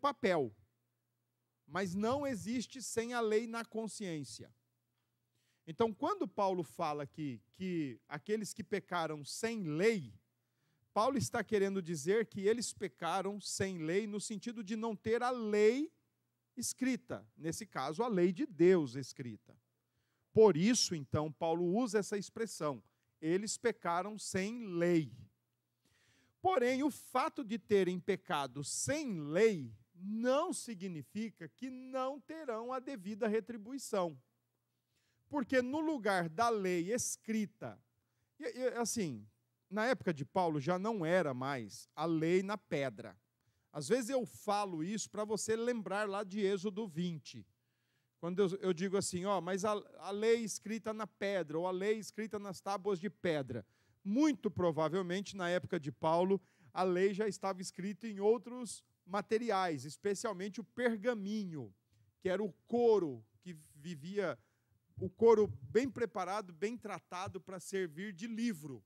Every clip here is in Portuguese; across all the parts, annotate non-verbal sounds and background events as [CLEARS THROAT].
papel, mas não existe sem a lei na consciência. Então, quando Paulo fala aqui que aqueles que pecaram sem lei, Paulo está querendo dizer que eles pecaram sem lei no sentido de não ter a lei escrita, nesse caso, a lei de Deus escrita. Por isso, então, Paulo usa essa expressão: eles pecaram sem lei. Porém, o fato de terem pecado sem lei não significa que não terão a devida retribuição. Porque no lugar da lei escrita, e, e, assim, na época de Paulo já não era mais a lei na pedra. Às vezes eu falo isso para você lembrar lá de Êxodo 20. Quando eu, eu digo assim, ó, mas a, a lei escrita na pedra, ou a lei escrita nas tábuas de pedra. Muito provavelmente, na época de Paulo, a lei já estava escrita em outros materiais, especialmente o pergaminho, que era o couro que vivia o couro bem preparado, bem tratado para servir de livro.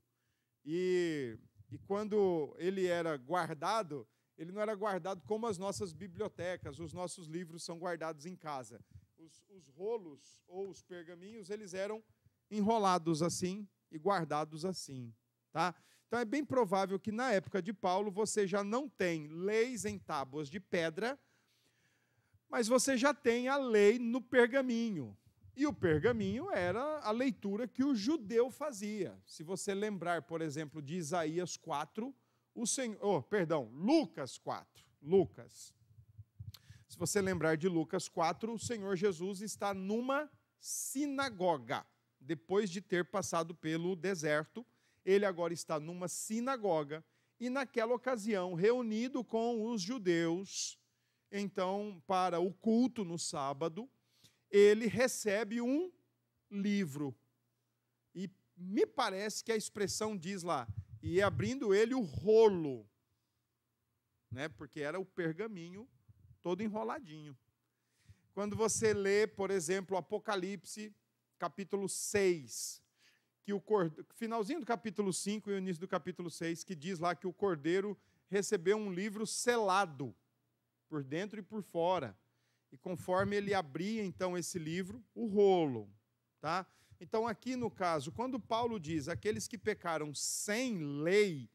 E, e quando ele era guardado, ele não era guardado como as nossas bibliotecas, os nossos livros são guardados em casa. Os, os rolos ou os pergaminhos, eles eram enrolados assim e guardados assim. Tá? Então é bem provável que na época de Paulo você já não tem leis em tábuas de pedra, mas você já tem a lei no pergaminho. E o pergaminho era a leitura que o judeu fazia. Se você lembrar, por exemplo, de Isaías 4, o Senhor, oh, perdão, Lucas 4, Lucas. Se você lembrar de Lucas 4, o Senhor Jesus está numa sinagoga, depois de ter passado pelo deserto ele agora está numa sinagoga e, naquela ocasião, reunido com os judeus, então, para o culto no sábado, ele recebe um livro. E me parece que a expressão diz lá, e abrindo ele o rolo, né? porque era o pergaminho todo enroladinho. Quando você lê, por exemplo, Apocalipse, capítulo 6, que o cordeiro, finalzinho do capítulo 5 e o início do capítulo 6, que diz lá que o cordeiro recebeu um livro selado por dentro e por fora. E conforme ele abria então esse livro, o rolo, tá? Então aqui no caso, quando Paulo diz aqueles que pecaram sem lei,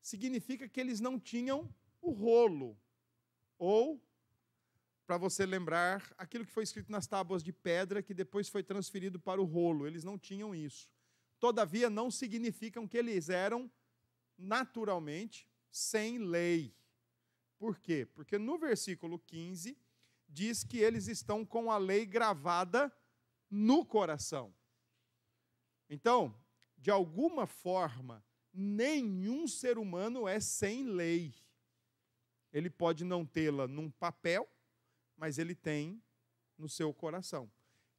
significa que eles não tinham o rolo ou para você lembrar aquilo que foi escrito nas tábuas de pedra que depois foi transferido para o rolo, eles não tinham isso todavia não significam que eles eram naturalmente sem lei. Por quê? Porque no versículo 15 diz que eles estão com a lei gravada no coração. Então, de alguma forma, nenhum ser humano é sem lei. Ele pode não tê-la num papel, mas ele tem no seu coração,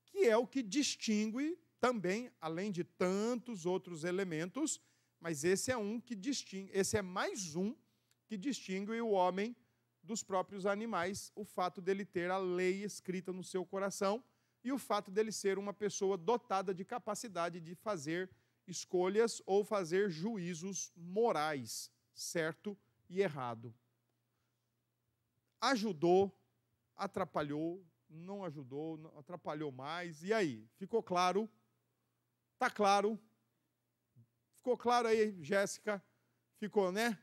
que é o que distingue também, além de tantos outros elementos, mas esse é um que distingue, esse é mais um que distingue o homem dos próprios animais, o fato dele ter a lei escrita no seu coração e o fato dele ser uma pessoa dotada de capacidade de fazer escolhas ou fazer juízos morais, certo e errado. Ajudou, atrapalhou, não ajudou, atrapalhou mais. E aí? Ficou claro Tá claro? Ficou claro aí, Jéssica? Ficou, né?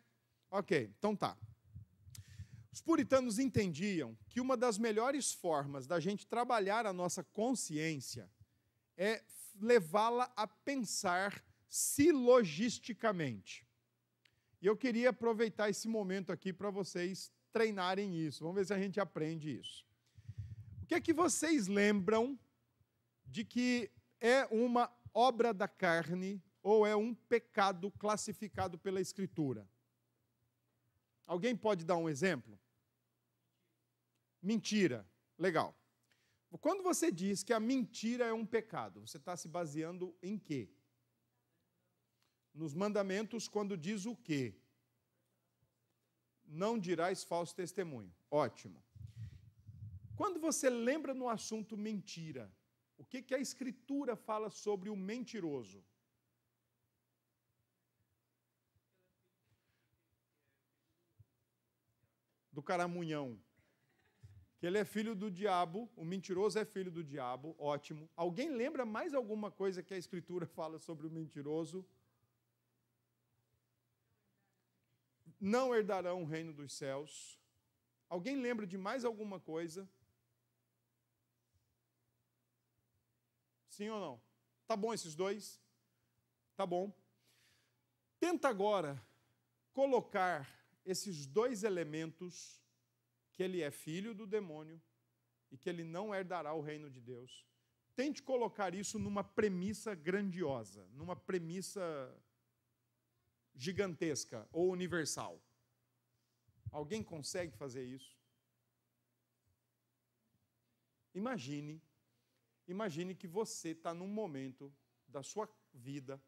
Ok, então tá. Os puritanos entendiam que uma das melhores formas da gente trabalhar a nossa consciência é levá-la a pensar silogisticamente. E eu queria aproveitar esse momento aqui para vocês treinarem isso. Vamos ver se a gente aprende isso. O que é que vocês lembram de que é uma obra da carne ou é um pecado classificado pela Escritura? Alguém pode dar um exemplo? Mentira. Legal. Quando você diz que a mentira é um pecado, você está se baseando em quê? Nos mandamentos, quando diz o quê? Não dirás falso testemunho. Ótimo. Quando você lembra no assunto mentira, o que, que a Escritura fala sobre o mentiroso? Do caramunhão. Que ele é filho do diabo, o mentiroso é filho do diabo, ótimo. Alguém lembra mais alguma coisa que a Escritura [LAUGHS] fala sobre o mentiroso? Não herdarão o reino dos céus. Alguém lembra de mais alguma coisa? Sim ou não? Tá bom esses dois? Tá bom. Tenta agora colocar esses dois elementos que ele é filho do demônio e que ele não herdará o reino de Deus. Tente colocar isso numa premissa grandiosa, numa premissa gigantesca ou universal. Alguém consegue fazer isso? Imagine Imagine que você está num momento da sua vida,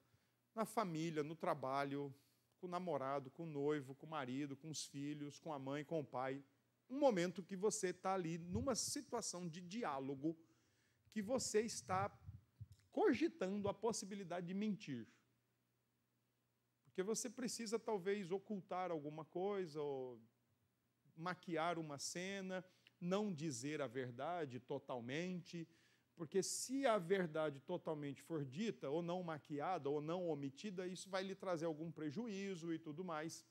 na família, no trabalho, com o namorado, com o noivo, com o marido, com os filhos, com a mãe, com o pai. Um momento que você está ali numa situação de diálogo que você está cogitando a possibilidade de mentir. Porque você precisa talvez ocultar alguma coisa ou maquiar uma cena, não dizer a verdade totalmente porque se a verdade totalmente for dita, ou não maquiada, ou não omitida, isso vai lhe trazer algum prejuízo e tudo mais.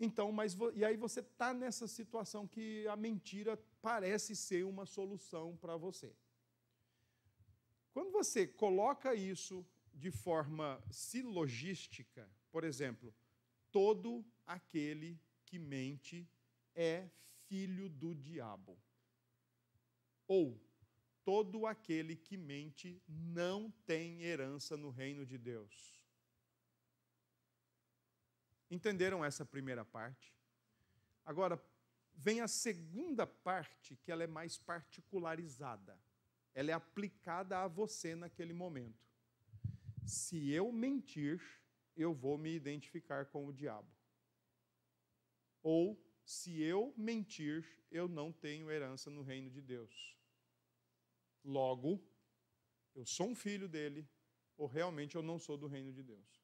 Então, mas e aí você está nessa situação que a mentira parece ser uma solução para você. Quando você coloca isso de forma silogística, por exemplo, todo aquele que mente é filho do diabo. Ou todo aquele que mente não tem herança no reino de Deus. Entenderam essa primeira parte? Agora, vem a segunda parte, que ela é mais particularizada. Ela é aplicada a você naquele momento. Se eu mentir, eu vou me identificar com o diabo. Ou, se eu mentir, eu não tenho herança no reino de Deus. Logo, eu sou um filho dele ou realmente eu não sou do reino de Deus.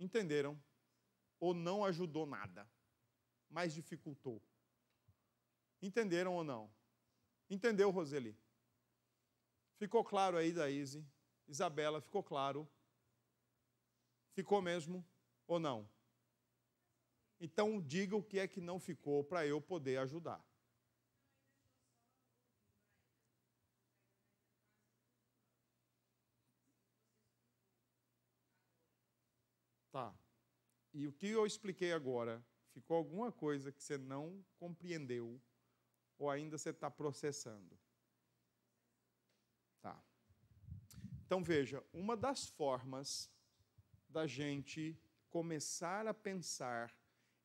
Entenderam? Ou não ajudou nada, mas dificultou. Entenderam ou não? Entendeu, Roseli? Ficou claro aí, Daíse? Isabela, ficou claro? Ficou mesmo ou não? Então diga o que é que não ficou para eu poder ajudar. Tá. E o que eu expliquei agora, ficou alguma coisa que você não compreendeu ou ainda você está processando? Tá. Então veja, uma das formas da gente começar a pensar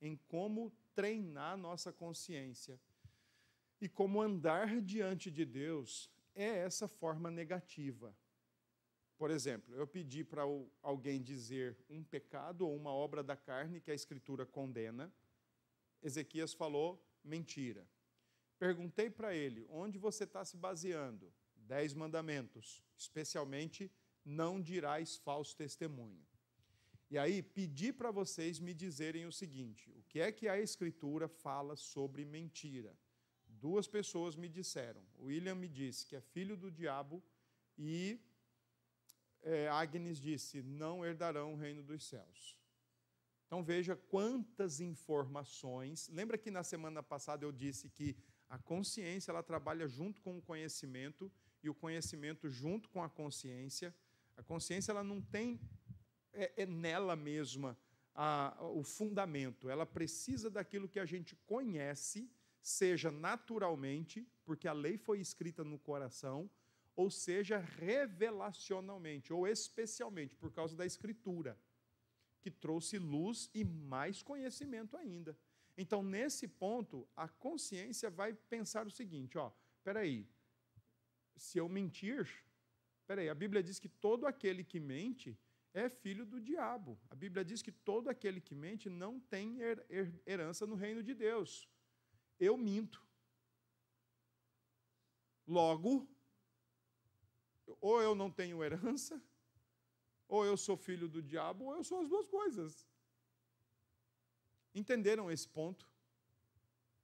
em como treinar nossa consciência e como andar diante de Deus é essa forma negativa. Por exemplo, eu pedi para alguém dizer um pecado ou uma obra da carne que a Escritura condena. Ezequias falou mentira. Perguntei para ele onde você está se baseando. Dez mandamentos, especialmente não dirás falso testemunho. E aí pedi para vocês me dizerem o seguinte: o que é que a Escritura fala sobre mentira? Duas pessoas me disseram. William me disse que é filho do diabo e é, Agnes disse: não herdarão o reino dos céus. Então veja quantas informações. Lembra que na semana passada eu disse que a consciência ela trabalha junto com o conhecimento e o conhecimento junto com a consciência. A consciência ela não tem é, é nela mesma a, o fundamento. Ela precisa daquilo que a gente conhece, seja naturalmente, porque a lei foi escrita no coração, ou seja, revelacionalmente, ou especialmente por causa da Escritura, que trouxe luz e mais conhecimento ainda. Então, nesse ponto, a consciência vai pensar o seguinte: ó, peraí, se eu mentir, peraí, a Bíblia diz que todo aquele que mente é filho do diabo. A Bíblia diz que todo aquele que mente não tem herança no reino de Deus. Eu minto. Logo, ou eu não tenho herança, ou eu sou filho do diabo, ou eu sou as duas coisas. Entenderam esse ponto?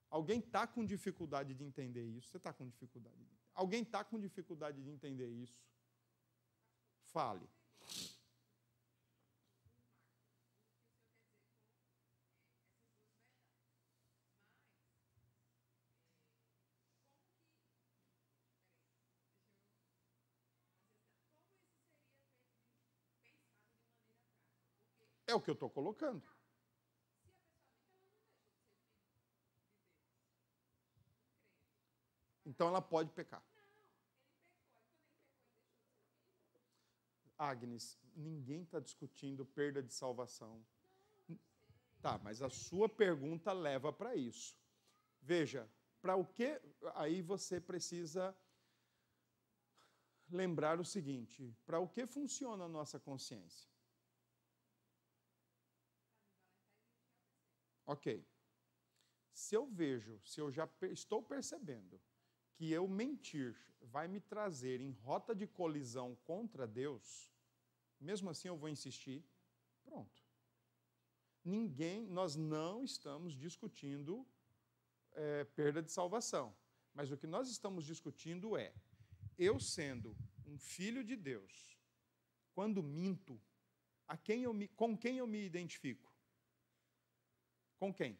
Alguém está com dificuldade de entender isso? Você está com dificuldade? Alguém está com dificuldade de entender isso? Fale. É o que eu estou colocando. Então ela pode pecar. Agnes, ninguém está discutindo perda de salvação. Tá, mas a sua pergunta leva para isso. Veja, para o que. Aí você precisa lembrar o seguinte: para o que funciona a nossa consciência? Ok. Se eu vejo, se eu já estou percebendo que eu mentir vai me trazer em rota de colisão contra Deus, mesmo assim eu vou insistir, pronto. Ninguém, nós não estamos discutindo é, perda de salvação, mas o que nós estamos discutindo é: eu sendo um filho de Deus, quando minto, a quem eu me, com quem eu me identifico? Com quem?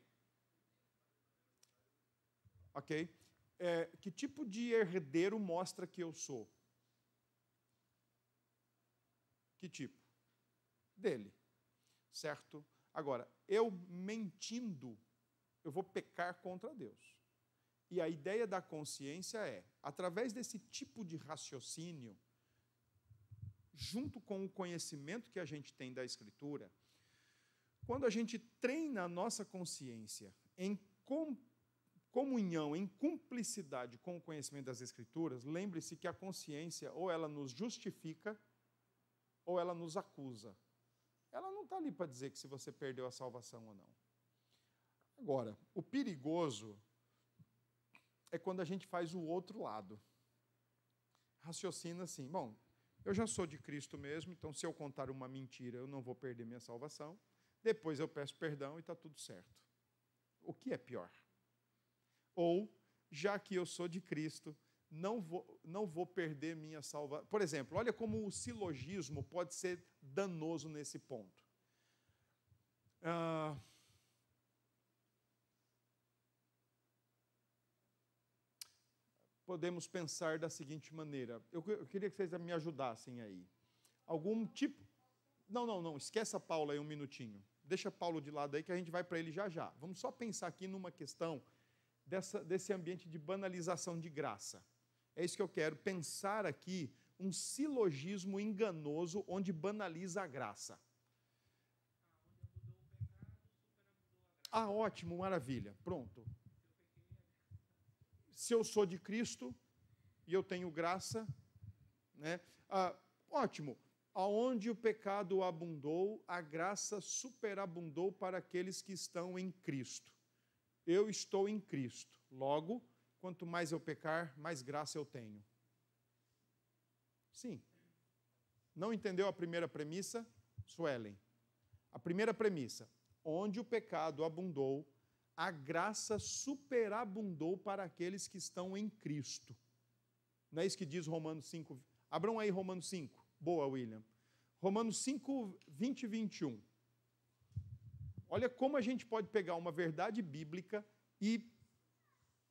Ok? É, que tipo de herdeiro mostra que eu sou? Que tipo? Dele. Certo? Agora, eu mentindo, eu vou pecar contra Deus. E a ideia da consciência é, através desse tipo de raciocínio, junto com o conhecimento que a gente tem da Escritura, quando a gente treina a nossa consciência em comunhão, em cumplicidade com o conhecimento das Escrituras, lembre-se que a consciência ou ela nos justifica ou ela nos acusa. Ela não está ali para dizer que se você perdeu a salvação ou não. Agora, o perigoso é quando a gente faz o outro lado. Raciocina assim: bom, eu já sou de Cristo mesmo, então se eu contar uma mentira, eu não vou perder minha salvação depois eu peço perdão e está tudo certo. O que é pior? Ou, já que eu sou de Cristo, não vou, não vou perder minha salvação. Por exemplo, olha como o silogismo pode ser danoso nesse ponto. Ah, podemos pensar da seguinte maneira. Eu, eu, queria que vocês me ajudassem aí. Algum tipo. Não, não, não. Esqueça a Paula aí um minutinho deixa Paulo de lado aí que a gente vai para ele já já. Vamos só pensar aqui numa questão dessa, desse ambiente de banalização de graça. É isso que eu quero, pensar aqui um silogismo enganoso onde banaliza a graça. Ah, ah ótimo, maravilha. Pronto. Se eu sou de Cristo e eu tenho graça, né? Ah, ótimo aonde o pecado abundou, a graça superabundou para aqueles que estão em Cristo. Eu estou em Cristo. Logo, quanto mais eu pecar, mais graça eu tenho. Sim. Não entendeu a primeira premissa? Suelen. A primeira premissa: onde o pecado abundou, a graça superabundou para aqueles que estão em Cristo. Não é isso que diz Romanos 5? Abram aí Romanos 5. Boa, William. Romanos 5, 20 e 21. Olha como a gente pode pegar uma verdade bíblica e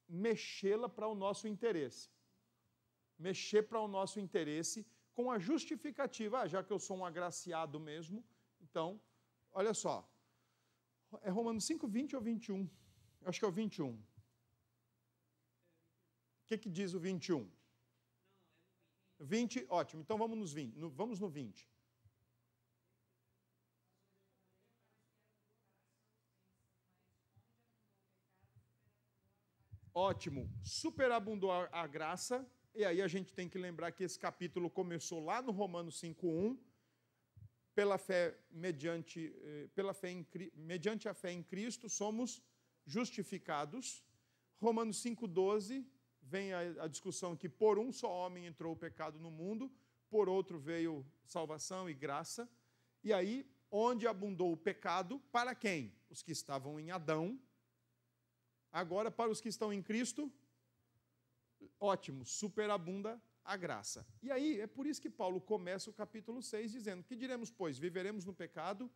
mexê-la para o nosso interesse. Mexer para o nosso interesse com a justificativa, ah, já que eu sou um agraciado mesmo, então, olha só. É Romanos 5, 20 ou 21? Acho que é o 21. O que, que diz o 21? 20, ótimo. Então vamos nos 20, no, vamos no 20. Ótimo. Superabundou a, a graça. E aí a gente tem que lembrar que esse capítulo começou lá no Romanos 5:1, pela fé mediante eh, pela fé em, mediante a fé em Cristo somos justificados. Romanos 5:12 vem a, a discussão que por um só homem entrou o pecado no mundo, por outro veio salvação e graça. E aí, onde abundou o pecado, para quem? Os que estavam em Adão. Agora, para os que estão em Cristo, ótimo, superabunda a graça. E aí, é por isso que Paulo começa o capítulo 6 dizendo: Que diremos, pois? Viveremos no pecado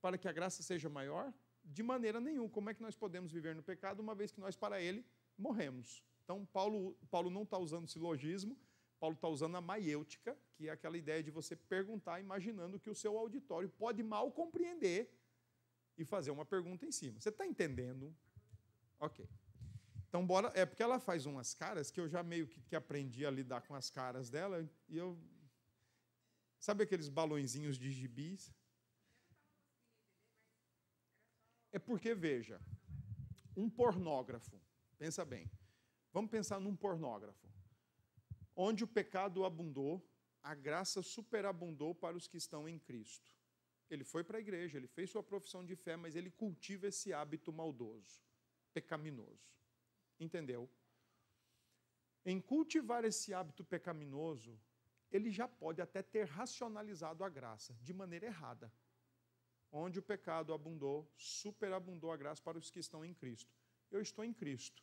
para que a graça seja maior? De maneira nenhuma. Como é que nós podemos viver no pecado, uma vez que nós, para ele, morremos? Então, Paulo, Paulo não está usando silogismo, Paulo está usando a maiêutica, que é aquela ideia de você perguntar imaginando que o seu auditório pode mal compreender e fazer uma pergunta em cima. Você está entendendo? Ok. Então, bora. É porque ela faz umas caras que eu já meio que, que aprendi a lidar com as caras dela e eu. Sabe aqueles balõezinhos de gibis? É porque, veja, um pornógrafo, pensa bem, Vamos pensar num pornógrafo. Onde o pecado abundou, a graça superabundou para os que estão em Cristo. Ele foi para a igreja, ele fez sua profissão de fé, mas ele cultiva esse hábito maldoso, pecaminoso. Entendeu? Em cultivar esse hábito pecaminoso, ele já pode até ter racionalizado a graça de maneira errada. Onde o pecado abundou, superabundou a graça para os que estão em Cristo. Eu estou em Cristo.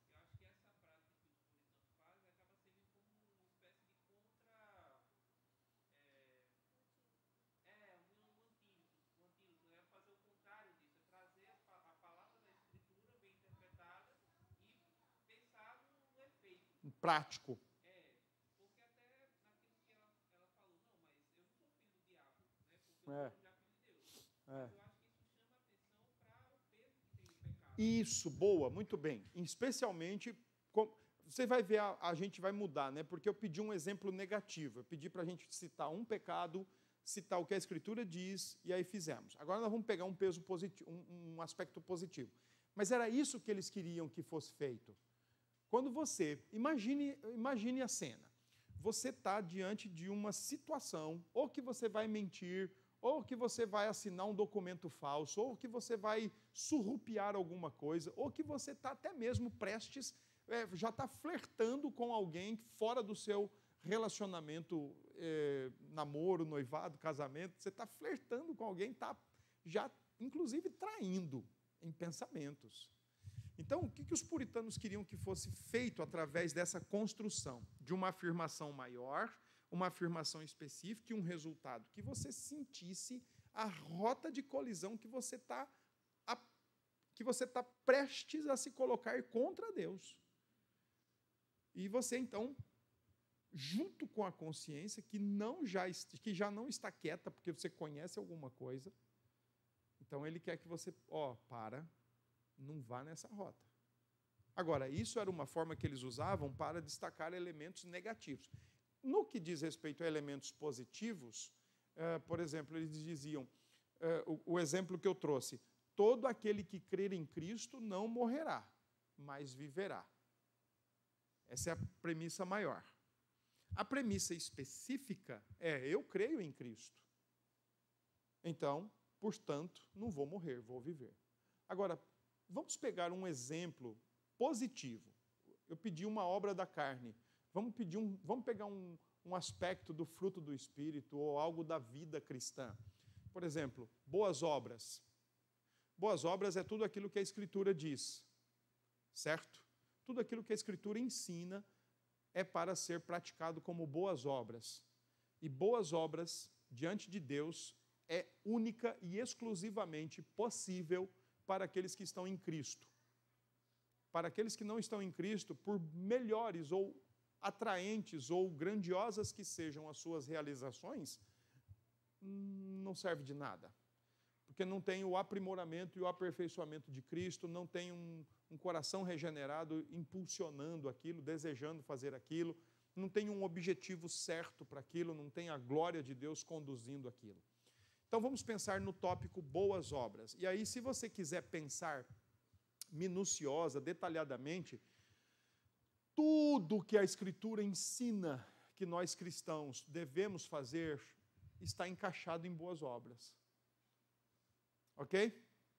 prático. É. é. Isso, boa, muito bem. Especialmente, você vai ver, a, a, gente vai mudar, né? Porque eu pedi um exemplo negativo. Eu pedi para a gente citar um pecado, citar o que a Escritura diz, e aí fizemos. Agora nós vamos pegar um peso positivo, um, um aspecto positivo. Mas era isso que eles queriam que fosse feito. Quando você. Imagine, imagine a cena. Você está diante de uma situação, ou que você vai mentir, ou que você vai assinar um documento falso, ou que você vai surrupiar alguma coisa, ou que você está até mesmo prestes, é, já está flertando com alguém fora do seu relacionamento, é, namoro, noivado, casamento, você está flertando com alguém, está já, inclusive, traindo em pensamentos. Então, o que, que os puritanos queriam que fosse feito através dessa construção? De uma afirmação maior, uma afirmação específica e um resultado. Que você sentisse a rota de colisão que você está que você está prestes a se colocar contra Deus. E você então, junto com a consciência que não já que já não está quieta porque você conhece alguma coisa, então ele quer que você, ó, para, não vá nessa rota. Agora, isso era uma forma que eles usavam para destacar elementos negativos. No que diz respeito a elementos positivos, eh, por exemplo, eles diziam: eh, o, o exemplo que eu trouxe, todo aquele que crer em Cristo não morrerá, mas viverá. Essa é a premissa maior. A premissa específica é: eu creio em Cristo. Então, portanto, não vou morrer, vou viver. Agora, Vamos pegar um exemplo positivo. Eu pedi uma obra da carne. Vamos, pedir um, vamos pegar um, um aspecto do fruto do Espírito ou algo da vida cristã. Por exemplo, boas obras. Boas obras é tudo aquilo que a Escritura diz, certo? Tudo aquilo que a Escritura ensina é para ser praticado como boas obras. E boas obras, diante de Deus, é única e exclusivamente possível para aqueles que estão em Cristo. Para aqueles que não estão em Cristo, por melhores ou atraentes ou grandiosas que sejam as suas realizações, não serve de nada. Porque não tem o aprimoramento e o aperfeiçoamento de Cristo, não tem um, um coração regenerado impulsionando aquilo, desejando fazer aquilo, não tem um objetivo certo para aquilo, não tem a glória de Deus conduzindo aquilo. Então vamos pensar no tópico boas obras. E aí, se você quiser pensar minuciosa, detalhadamente, tudo que a Escritura ensina que nós cristãos devemos fazer está encaixado em boas obras. Ok?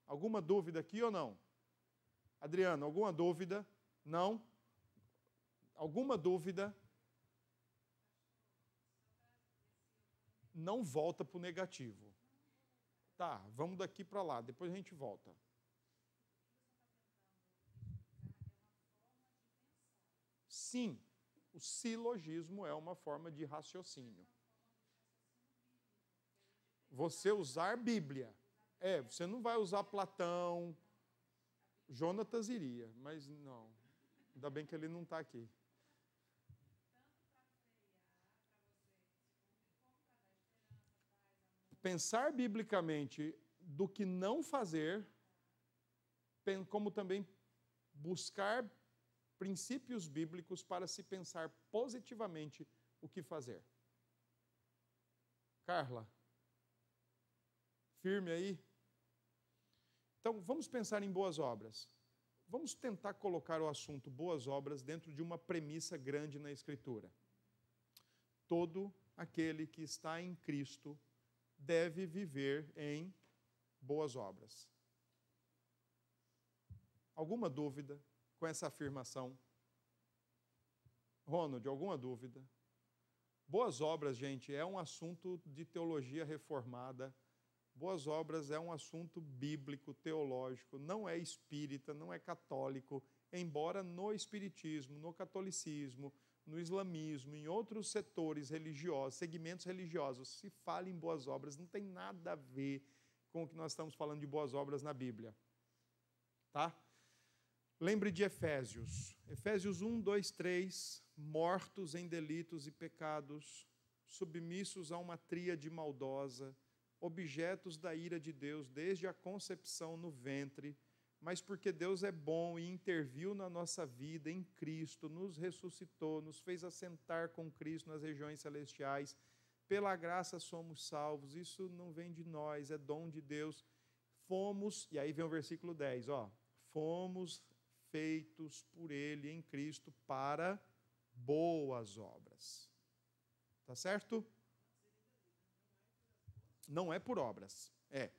Alguma dúvida aqui ou não? Adriano, alguma dúvida? Não? Alguma dúvida? Não volta para o negativo. Tá, vamos daqui para lá, depois a gente volta. Sim, o silogismo é uma forma de raciocínio. Você usar Bíblia. É, você não vai usar Platão. Jonatas iria, mas não. Ainda bem que ele não está aqui. pensar biblicamente do que não fazer, como também buscar princípios bíblicos para se pensar positivamente o que fazer. Carla, firme aí? Então, vamos pensar em boas obras. Vamos tentar colocar o assunto boas obras dentro de uma premissa grande na Escritura. Todo aquele que está em Cristo deve viver em boas obras. Alguma dúvida com essa afirmação? Ronald, alguma dúvida? Boas obras, gente, é um assunto de teologia reformada. Boas obras é um assunto bíblico, teológico, não é espírita, não é católico, embora no espiritismo, no catolicismo, no islamismo, em outros setores religiosos, segmentos religiosos, se fala em boas obras, não tem nada a ver com o que nós estamos falando de boas obras na Bíblia. Tá? Lembre de Efésios. Efésios 1, 2, 3. Mortos em delitos e pecados, submissos a uma tríade maldosa, objetos da ira de Deus desde a concepção no ventre mas porque Deus é bom e interviu na nossa vida em Cristo, nos ressuscitou, nos fez assentar com Cristo nas regiões celestiais. Pela graça somos salvos. Isso não vem de nós, é dom de Deus. Fomos, e aí vem o versículo 10, ó. Fomos feitos por ele em Cristo para boas obras. Tá certo? Não é por obras, é.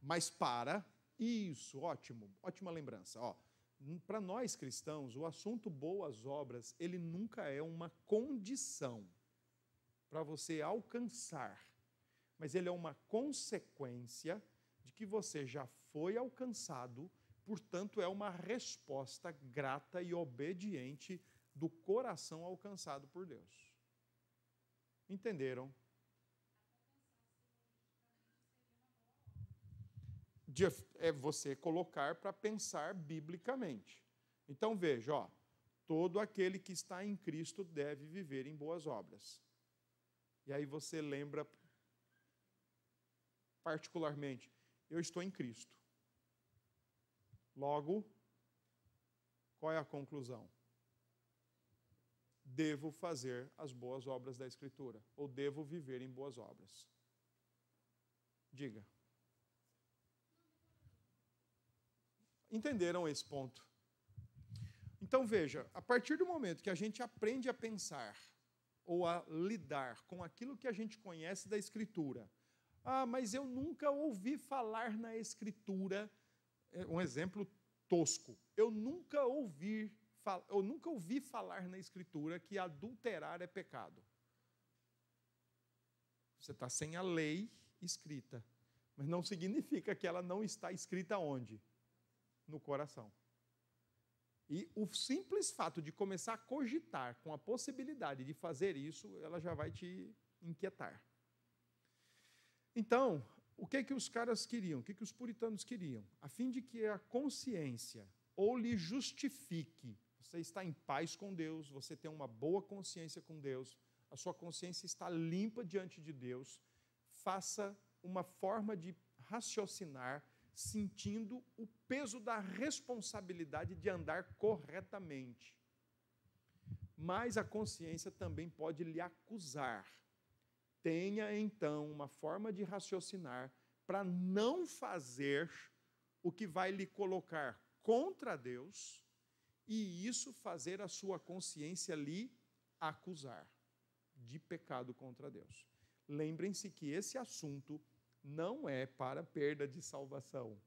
Mas para isso, ótimo, ótima lembrança. Ó, para nós cristãos, o assunto boas obras, ele nunca é uma condição para você alcançar, mas ele é uma consequência de que você já foi alcançado, portanto, é uma resposta grata e obediente do coração alcançado por Deus. Entenderam? de, é você colocar para pensar biblicamente. Então veja, ó, todo aquele que está em Cristo deve viver em boas obras. E aí você lembra particularmente, eu estou em Cristo. Logo, qual é a conclusão? Devo fazer as boas obras da Escritura, ou devo viver em boas obras. Diga. entenderam esse ponto. Então veja, a partir do momento que a gente aprende a pensar ou a lidar com aquilo que a gente conhece da Escritura, ah, mas eu nunca ouvi falar na Escritura, é um exemplo tosco, eu nunca ouvi, eu nunca ouvi falar na Escritura que adulterar é pecado. Você está sem a lei escrita, mas não significa que ela não está escrita onde? no coração. E o simples fato de começar a cogitar com a possibilidade de fazer isso, ela já vai te inquietar. Então, o que é que os caras queriam? O que é que os puritanos queriam? A fim de que a consciência ou lhe justifique, você está em paz com Deus, você tem uma boa consciência com Deus, a sua consciência está limpa diante de Deus, faça uma forma de raciocinar sentindo o peso da responsabilidade de andar corretamente. Mas a consciência também pode lhe acusar. Tenha então uma forma de raciocinar para não fazer o que vai lhe colocar contra Deus e isso fazer a sua consciência lhe acusar de pecado contra Deus. Lembrem-se que esse assunto não é para perda de salvação.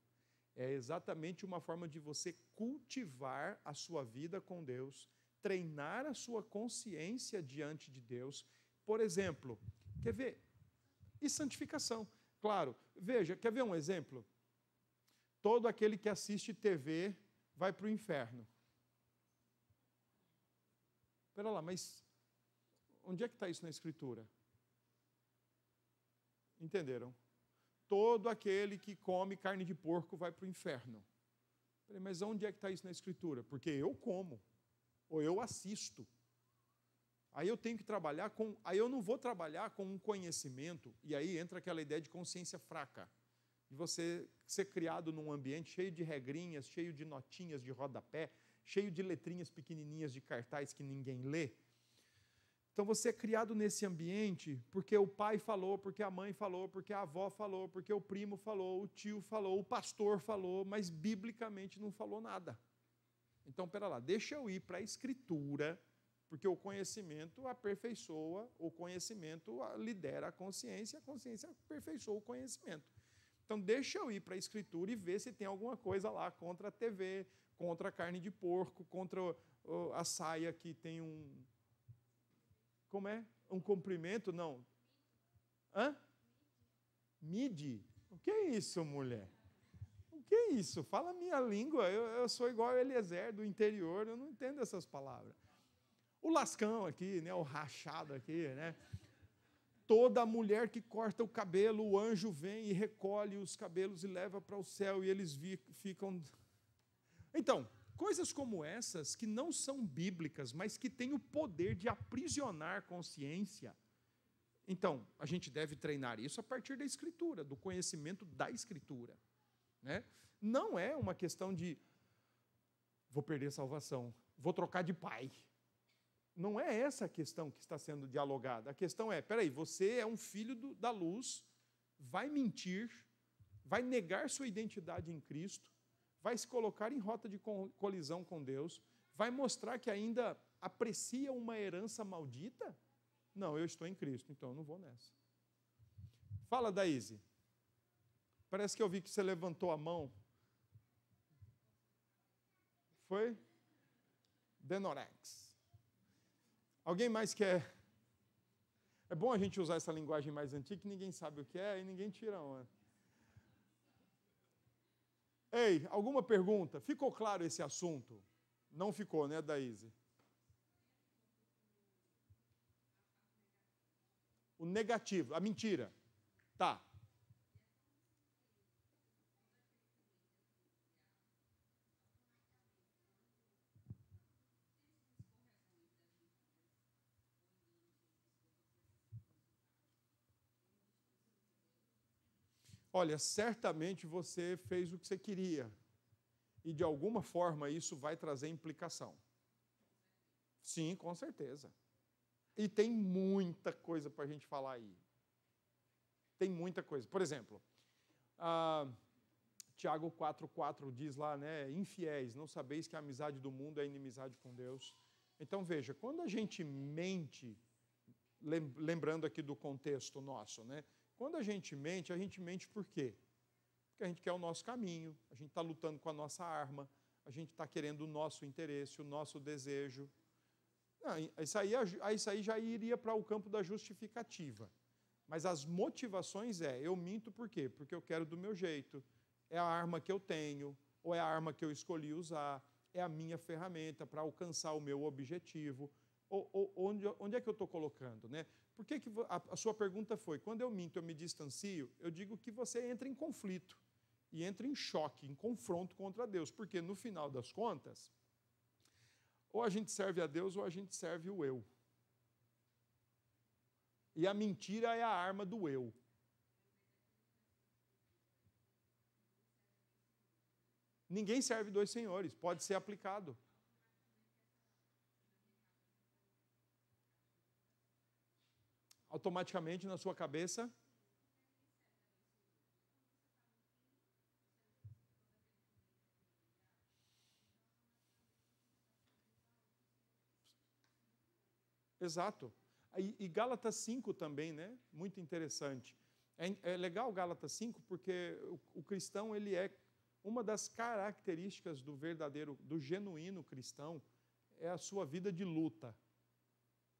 É exatamente uma forma de você cultivar a sua vida com Deus, treinar a sua consciência diante de Deus. Por exemplo, quer ver? E santificação. Claro, veja, quer ver um exemplo? Todo aquele que assiste TV vai para o inferno. Espera lá, mas onde é que está isso na Escritura? Entenderam? todo aquele que come carne de porco vai para o inferno. mas onde é que está isso na Escritura? Porque eu como, ou eu assisto. Aí eu tenho que trabalhar com. Aí eu não vou trabalhar com um conhecimento, e aí entra aquela ideia de consciência fraca, de você ser criado num ambiente cheio de regrinhas, cheio de notinhas de rodapé, cheio de letrinhas pequenininhas de cartaz que ninguém lê então você é criado nesse ambiente porque o pai falou, porque a mãe falou, porque a avó falou, porque o primo falou, o tio falou, o pastor falou, mas biblicamente não falou nada. Então, pera lá, deixa eu ir para a escritura, porque o conhecimento aperfeiçoa, o conhecimento lidera a consciência, a consciência aperfeiçoa o conhecimento. Então, deixa eu ir para a escritura e ver se tem alguma coisa lá contra a TV, contra a carne de porco, contra a saia que tem um, como é? Um comprimento? Não. Hã? Midi. O que é isso, mulher? O que é isso? Fala minha língua. Eu, eu sou igual a Eliezer do interior, eu não entendo essas palavras. O lascão aqui, né? o rachado aqui, né? Toda mulher que corta o cabelo, o anjo vem e recolhe os cabelos e leva para o céu e eles ficam. Então, Coisas como essas, que não são bíblicas, mas que têm o poder de aprisionar consciência. Então, a gente deve treinar isso a partir da Escritura, do conhecimento da Escritura. Né? Não é uma questão de vou perder salvação, vou trocar de pai. Não é essa a questão que está sendo dialogada. A questão é: peraí, você é um filho do, da luz, vai mentir, vai negar sua identidade em Cristo, vai se colocar em rota de colisão com Deus, vai mostrar que ainda aprecia uma herança maldita? Não, eu estou em Cristo, então eu não vou nessa. Fala, Daíse. Parece que eu vi que você levantou a mão. Foi? Denorex. Alguém mais quer? É bom a gente usar essa linguagem mais antiga que ninguém sabe o que é e ninguém tira onda. Ei, alguma pergunta? Ficou claro esse assunto? Não ficou, né, Daíse? O negativo, a mentira. Tá. Olha, certamente você fez o que você queria. E de alguma forma isso vai trazer implicação. Sim, com certeza. E tem muita coisa para a gente falar aí. Tem muita coisa. Por exemplo, uh, Tiago 4,4 diz lá, né? Infiéis, não sabeis que a amizade do mundo é inimizade com Deus. Então veja, quando a gente mente, lembrando aqui do contexto nosso, né? Quando a gente mente, a gente mente por quê? Porque a gente quer o nosso caminho, a gente está lutando com a nossa arma, a gente está querendo o nosso interesse, o nosso desejo. Não, isso, aí, ah, isso aí já iria para o campo da justificativa. Mas as motivações é, eu minto por quê? Porque eu quero do meu jeito, é a arma que eu tenho, ou é a arma que eu escolhi usar, é a minha ferramenta para alcançar o meu objetivo, onde, onde é que eu estou colocando? Né? Por que, que a, a sua pergunta foi: quando eu minto, eu me distancio? Eu digo que você entra em conflito e entra em choque, em confronto contra Deus, porque no final das contas, ou a gente serve a Deus ou a gente serve o eu. E a mentira é a arma do eu. Ninguém serve dois senhores, pode ser aplicado. automaticamente na sua cabeça. Exato. E, Gálatas 5 também, né? Muito interessante. É, é legal Gálatas 5 porque o, cristão ele é uma das características do verdadeiro, do genuíno cristão é a sua vida de luta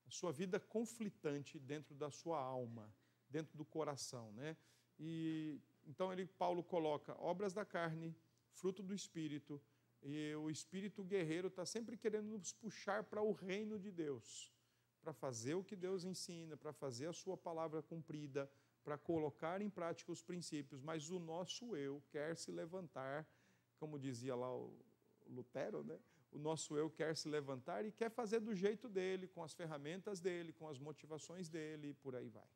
a sua vida conflitante dentro da sua alma, dentro do coração, né? E então ele Paulo coloca obras da carne, fruto do espírito, e o espírito guerreiro está sempre querendo nos puxar para o reino de Deus, para fazer o que Deus ensina, para fazer a sua palavra cumprida, para colocar em prática os princípios, mas o nosso eu quer se levantar, como dizia lá o Lutero, né? o nosso eu quer se levantar e quer fazer do jeito dele, com as ferramentas dele, com as motivações dele e por aí vai.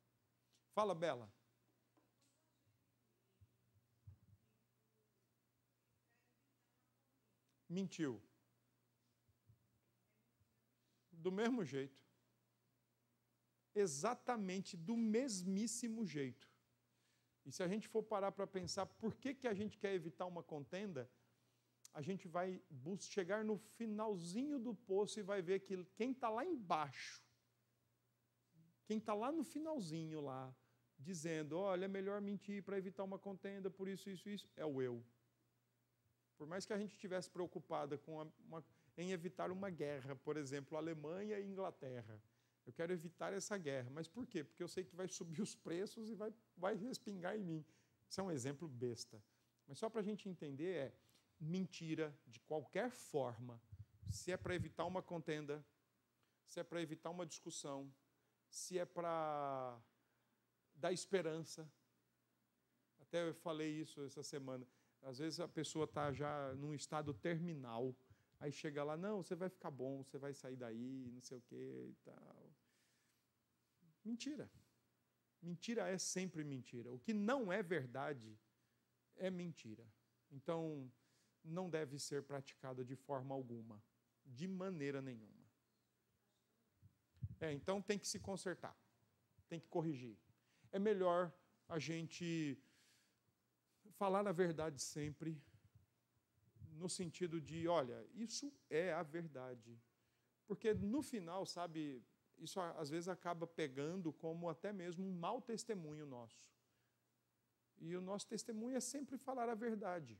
Fala, Bela. Mentiu. Do mesmo jeito. Exatamente do mesmíssimo jeito. E se a gente for parar para pensar por que, que a gente quer evitar uma contenda, a gente vai chegar no finalzinho do poço e vai ver que quem está lá embaixo, quem está lá no finalzinho lá, dizendo, olha, é melhor mentir para evitar uma contenda por isso, isso, isso, é o eu. Por mais que a gente estivesse preocupada com uma, em evitar uma guerra, por exemplo, Alemanha e Inglaterra. Eu quero evitar essa guerra. Mas por quê? Porque eu sei que vai subir os preços e vai, vai respingar em mim. Isso é um exemplo besta. Mas só para a gente entender é mentira de qualquer forma, se é para evitar uma contenda, se é para evitar uma discussão, se é para dar esperança. Até eu falei isso essa semana. Às vezes a pessoa está já num estado terminal, aí chega lá, não, você vai ficar bom, você vai sair daí, não sei o quê e tal. Mentira. Mentira é sempre mentira. O que não é verdade é mentira. Então, não deve ser praticada de forma alguma, de maneira nenhuma. É, então tem que se consertar, tem que corrigir. É melhor a gente falar a verdade sempre, no sentido de, olha, isso é a verdade. Porque no final, sabe, isso às vezes acaba pegando como até mesmo um mau testemunho nosso. E o nosso testemunho é sempre falar a verdade.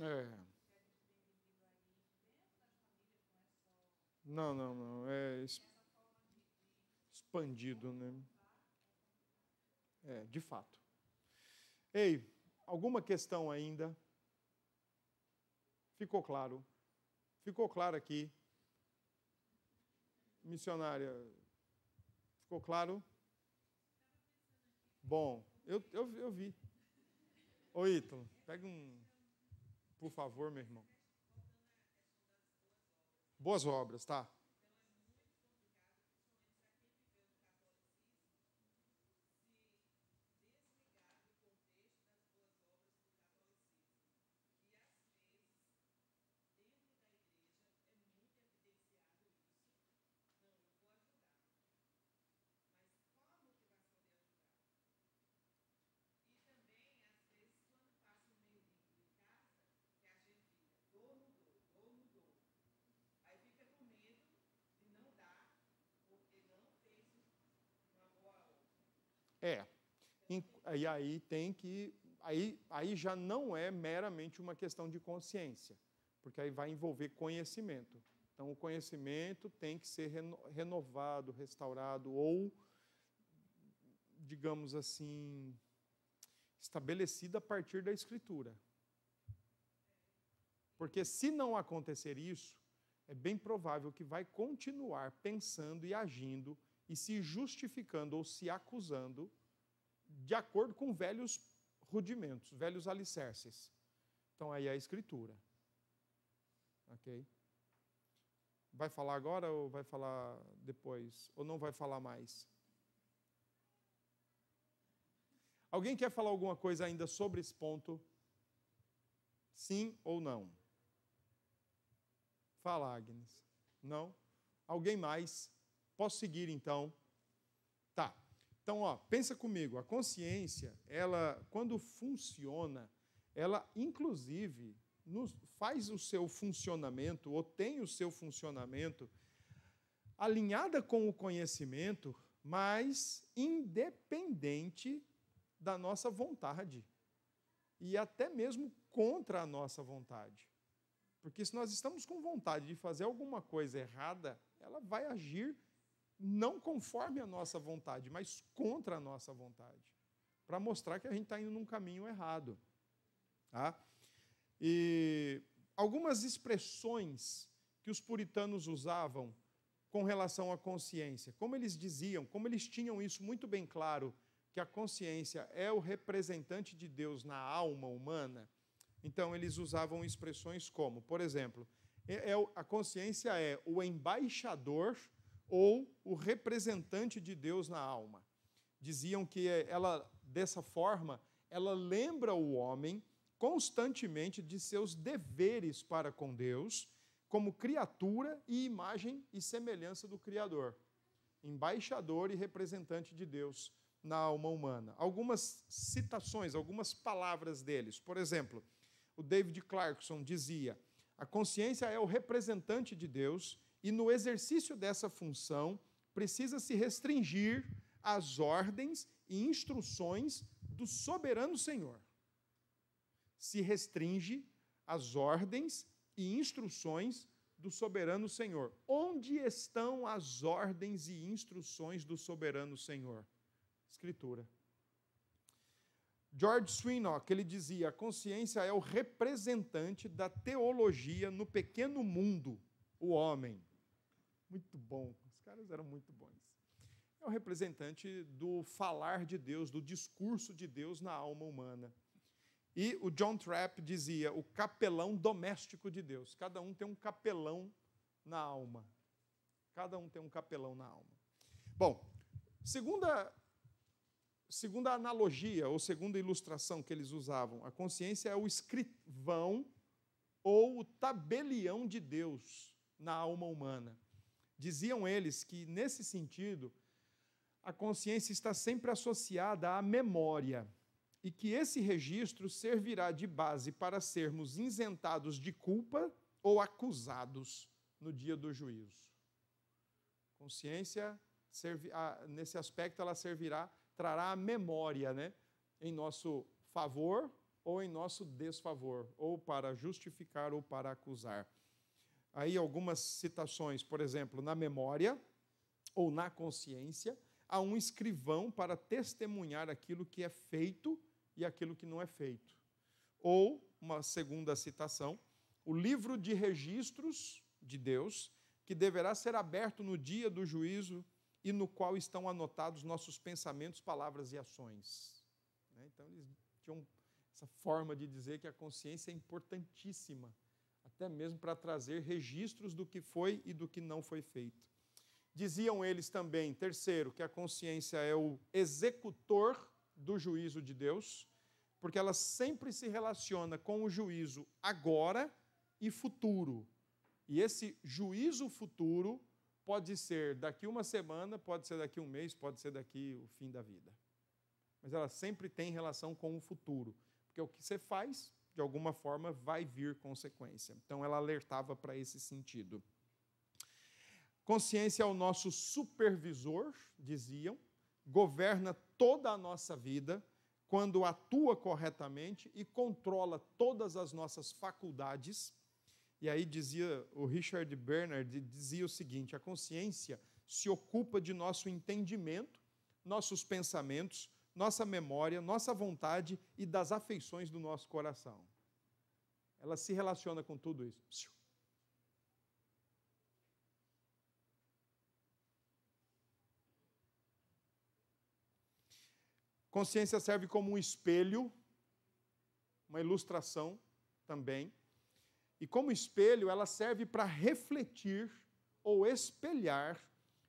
É. Não, não, não. É expandido, né? É, de fato. Ei, alguma questão ainda? Ficou claro? Ficou claro aqui? Missionária, ficou claro? Bom, eu, eu, eu vi. Oi, Ítalo, pega um. Por favor, meu irmão. Boas obras, tá? É. E aí tem que. Aí, aí já não é meramente uma questão de consciência, porque aí vai envolver conhecimento. Então, o conhecimento tem que ser renovado, restaurado ou, digamos assim, estabelecido a partir da Escritura. Porque se não acontecer isso, é bem provável que vai continuar pensando e agindo e se justificando ou se acusando de acordo com velhos rudimentos, velhos alicerces. Então, aí é a escritura. Ok? Vai falar agora ou vai falar depois? Ou não vai falar mais? Alguém quer falar alguma coisa ainda sobre esse ponto? Sim ou não? Fala, Agnes. Não? Alguém mais? Posso seguir então? Então, ó, pensa comigo, a consciência, ela quando funciona, ela inclusive nos, faz o seu funcionamento ou tem o seu funcionamento alinhada com o conhecimento, mas independente da nossa vontade e até mesmo contra a nossa vontade. Porque se nós estamos com vontade de fazer alguma coisa errada, ela vai agir não conforme a nossa vontade, mas contra a nossa vontade, para mostrar que a gente está indo num caminho errado. Tá? E algumas expressões que os puritanos usavam com relação à consciência, como eles diziam, como eles tinham isso muito bem claro, que a consciência é o representante de Deus na alma humana, então eles usavam expressões como, por exemplo, é a consciência é o embaixador ou o representante de Deus na alma. Diziam que é, ela, dessa forma, ela lembra o homem constantemente de seus deveres para com Deus, como criatura e imagem e semelhança do Criador, embaixador e representante de Deus na alma humana. Algumas citações, algumas palavras deles. Por exemplo, o David Clarkson dizia: a consciência é o representante de Deus e no exercício dessa função precisa se restringir às ordens e instruções do soberano Senhor. Se restringe às ordens e instruções do soberano Senhor. Onde estão as ordens e instruções do soberano Senhor? Escritura. George Swinock, ele dizia: a consciência é o representante da teologia no pequeno mundo, o homem, muito bom. Os caras eram muito bons. É o representante do falar de Deus, do discurso de Deus na alma humana. E o John Trapp dizia: o capelão doméstico de Deus. Cada um tem um capelão na alma. Cada um tem um capelão na alma. Bom, segunda, segunda analogia ou segunda ilustração que eles usavam, a consciência é o escrivão ou o tabelião de Deus na alma humana. Diziam eles que, nesse sentido, a consciência está sempre associada à memória e que esse registro servirá de base para sermos isentados de culpa ou acusados no dia do juízo. Consciência, nesse aspecto, ela servirá, trará a memória né, em nosso favor ou em nosso desfavor, ou para justificar ou para acusar aí algumas citações, por exemplo, na memória ou na consciência, a um escrivão para testemunhar aquilo que é feito e aquilo que não é feito. Ou, uma segunda citação, o livro de registros de Deus, que deverá ser aberto no dia do juízo e no qual estão anotados nossos pensamentos, palavras e ações. Né? Então, eles tinham essa forma de dizer que a consciência é importantíssima até mesmo para trazer registros do que foi e do que não foi feito. Diziam eles também, terceiro, que a consciência é o executor do juízo de Deus, porque ela sempre se relaciona com o juízo agora e futuro. E esse juízo futuro pode ser daqui uma semana, pode ser daqui um mês, pode ser daqui o fim da vida. Mas ela sempre tem relação com o futuro, porque o que você faz de alguma forma vai vir consequência. Então ela alertava para esse sentido. Consciência é o nosso supervisor, diziam, governa toda a nossa vida quando atua corretamente e controla todas as nossas faculdades. E aí dizia o Richard Bernard dizia o seguinte: a consciência se ocupa de nosso entendimento, nossos pensamentos, nossa memória, nossa vontade e das afeições do nosso coração. Ela se relaciona com tudo isso. Consciência serve como um espelho, uma ilustração também. E como espelho, ela serve para refletir ou espelhar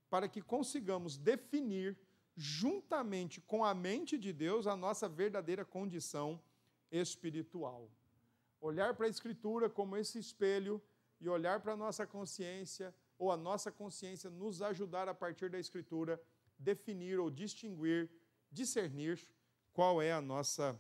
para que consigamos definir juntamente com a mente de Deus, a nossa verdadeira condição espiritual. Olhar para a Escritura como esse espelho e olhar para a nossa consciência, ou a nossa consciência nos ajudar a partir da Escritura, definir ou distinguir, discernir qual é a nossa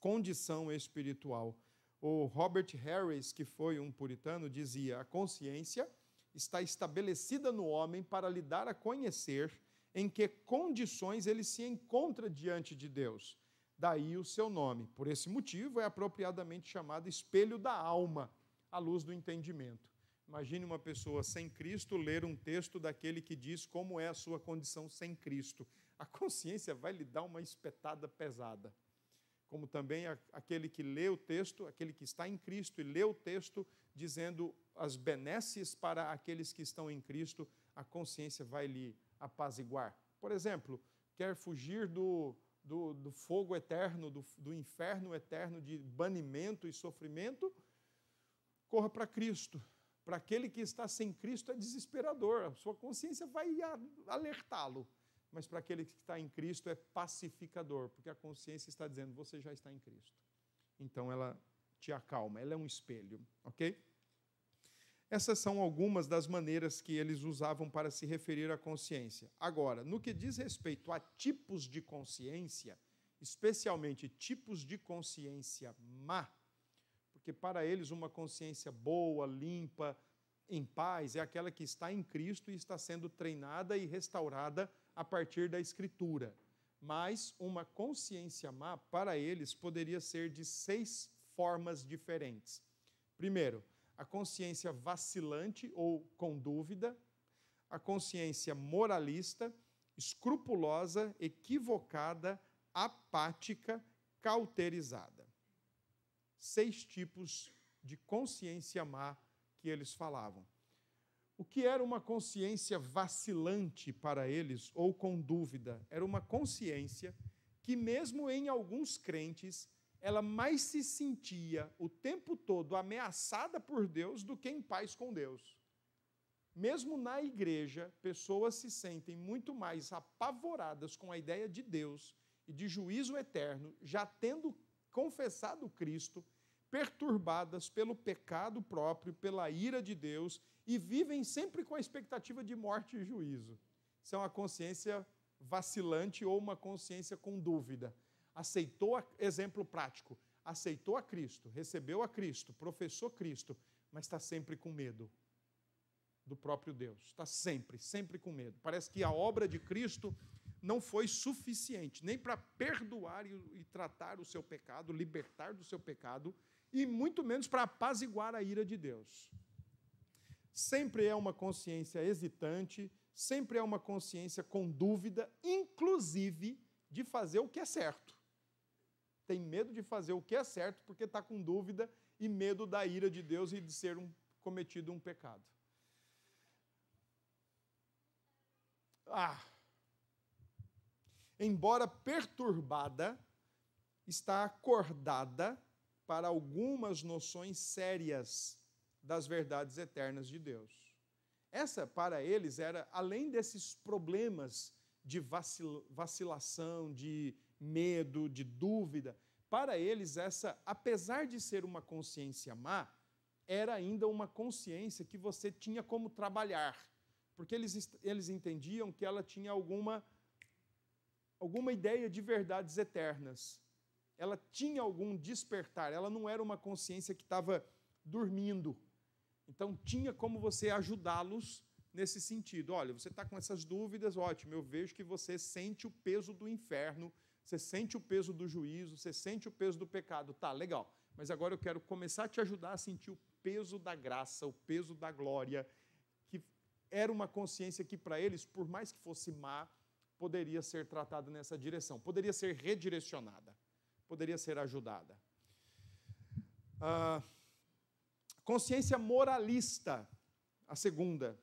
condição espiritual. O Robert Harris, que foi um puritano, dizia: a consciência está estabelecida no homem para lhe dar a conhecer em que condições ele se encontra diante de Deus. Daí o seu nome. Por esse motivo, é apropriadamente chamado espelho da alma, à luz do entendimento. Imagine uma pessoa sem Cristo ler um texto daquele que diz como é a sua condição sem Cristo. A consciência vai lhe dar uma espetada pesada. Como também aquele que lê o texto, aquele que está em Cristo e lê o texto, dizendo as benesses para aqueles que estão em Cristo, a consciência vai lhe apaziguar. Por exemplo, quer fugir do, do, do fogo eterno, do, do inferno eterno de banimento e sofrimento, corra para Cristo. Para aquele que está sem Cristo é desesperador, a sua consciência vai alertá-lo. Mas para aquele que está em Cristo é pacificador, porque a consciência está dizendo: você já está em Cristo. Então ela te acalma, ela é um espelho, ok? Essas são algumas das maneiras que eles usavam para se referir à consciência. Agora, no que diz respeito a tipos de consciência, especialmente tipos de consciência má, porque para eles uma consciência boa, limpa, em paz, é aquela que está em Cristo e está sendo treinada e restaurada a partir da Escritura. Mas uma consciência má, para eles, poderia ser de seis formas diferentes. Primeiro, a consciência vacilante ou com dúvida, a consciência moralista, escrupulosa, equivocada, apática, cauterizada. Seis tipos de consciência má que eles falavam. O que era uma consciência vacilante para eles ou com dúvida? Era uma consciência que, mesmo em alguns crentes, ela mais se sentia o tempo todo ameaçada por Deus do que em paz com Deus. Mesmo na igreja, pessoas se sentem muito mais apavoradas com a ideia de Deus e de juízo eterno, já tendo confessado Cristo, perturbadas pelo pecado próprio, pela ira de Deus e vivem sempre com a expectativa de morte e juízo. Isso é uma consciência vacilante ou uma consciência com dúvida aceitou, a, exemplo prático, aceitou a Cristo, recebeu a Cristo, professou Cristo, mas está sempre com medo do próprio Deus. Está sempre, sempre com medo. Parece que a obra de Cristo não foi suficiente nem para perdoar e, e tratar o seu pecado, libertar do seu pecado, e muito menos para apaziguar a ira de Deus. Sempre é uma consciência hesitante, sempre é uma consciência com dúvida, inclusive de fazer o que é certo tem medo de fazer o que é certo porque está com dúvida e medo da ira de Deus e de ser um, cometido um pecado. Ah! Embora perturbada, está acordada para algumas noções sérias das verdades eternas de Deus. Essa, para eles, era, além desses problemas de vacil, vacilação, de medo, de dúvida. Para eles, essa, apesar de ser uma consciência má, era ainda uma consciência que você tinha como trabalhar, porque eles, eles entendiam que ela tinha alguma, alguma ideia de verdades eternas. Ela tinha algum despertar, ela não era uma consciência que estava dormindo. Então, tinha como você ajudá-los nesse sentido. Olha, você está com essas dúvidas, ótimo, eu vejo que você sente o peso do inferno você sente o peso do juízo, você sente o peso do pecado. Tá, legal. Mas agora eu quero começar a te ajudar a sentir o peso da graça, o peso da glória, que era uma consciência que para eles, por mais que fosse má, poderia ser tratada nessa direção, poderia ser redirecionada, poderia ser ajudada. Ah, consciência moralista, a segunda